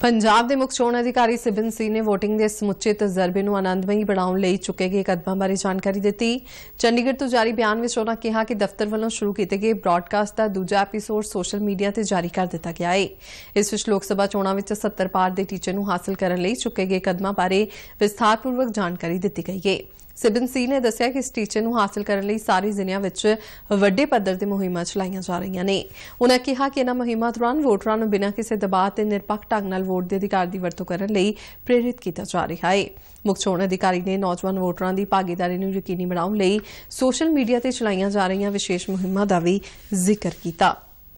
ਪੰਜਾਬ ਦੇ ਮੁੱਖ ਚੋਣ ਅਧਿਕਾਰੀ ਸਿਬਨ ਸਿੰਘ ਨੇ VOTING ਦੇ ਸਮੁੱਚੇ ਤਜਰਬੇ ਨੂੰ ਆਨੰਦਮਈ ਬਣਾਉਣ ਲਈ ਚੁੱਕੇ ਗਏ ਕਦਮਾਂ ਬਾਰੇ ਜਾਣਕਾਰੀ ਦਿੱਤੀ ਚੰਡੀਗੜ੍ਹ ਤੋਂ ਜਾਰੀ ਬਿਆਨ ਵਿੱਚ ਉਹਨਾਂ ਕਿਹਾ ਕਿ ਦਫ਼ਤਰ ਵੱਲੋਂ ਸ਼ੁਰੂ ਕੀਤੇ ਗਏ ਬ੍ਰਾਡਕਾਸਟ ਦਾ ਦੂਜਾ ਐਪੀਸੋਡ ਸੋਸ਼ਲ ਮੀਡੀਆ ਤੇ ਜਾਰੀ ਕਰ ਦਿੱਤਾ ਗਿਆ ਹੈ ਇਸ ਵਿੱਚ ਲੋਕ ਸਭਾ ਚੋਣਾਂ ਵਿੱਚ 70 ਪਾਰ ਦੇ ਟੀਚੇ ਨੂੰ ਹਾਸਲ ਕਰਨ ਲਈ ਚੁੱਕੇ ਗਏ ਕਦਮਾਂ ਬਾਰੇ ਵਿਸਥਾਰਪੂਰਵਕ ਜਾਣਕਾਰੀ ਦਿੱਤੀ ਗਈ ਹੈ ਸਿਬਨ ਸੀ ਨੇ ਦੱਸਿਆ ਕਿ ਇਸ ਟੀਚੇ ਨੂੰ ਹਾਸਲ ਕਰਨ ਲਈ ਸਾਰੇ ਜ਼ਿਲ੍ਹਿਆਂ ਵਿੱਚ ਵੱਡੇ ਪੱਧਰ ਤੇ ਮੁਹਿੰਮਾਂ ਚਲਾਈਆਂ ਜਾ ਰਹੀਆਂ ਨੇ ਉਹਨਾਂ ਕਿਹਾ ਕਿ ਇਹਨਾਂ ਮੁਹਿੰਮਾਂ ਦੌਰਾਨ ਵੋਟਰਾਂ ਨੂੰ ਬਿਨਾਂ ਕਿਸੇ ਦਬਾਅ ਤੇ ਨਿਰਪੱਖ ਢੰਗ ਨਾਲ ਵੋਟ ਦੇ ਅਧਿਕਾਰ ਦੀ ਵਰਤੋਂ ਕਰਨ ਲਈ ਪ੍ਰੇਰਿਤ ਕੀਤਾ ਜਾ ਰਿਹਾ ਹੈ ਮੁੱਖ ਚੋਣ ਅਧਿਕਾਰੀ ਨੇ ਨੌਜਵਾਨ ਵੋਟਰਾਂ ਦੀ ਭਾਗੀਦਾਰੀ ਨੂੰ ਯਕੀਨੀ ਬਣਾਉਣ ਲਈ ਸੋਸ਼ਲ ਮੀਡੀਆ ਤੇ ਚਲਾਈਆਂ ਜਾ ਰਹੀਆਂ ਵਿਸ਼ੇਸ਼ ਮੁਹਿੰਮਾਂ ਦਾ ਵੀ ਜ਼ਿਕਰ ਕੀਤਾ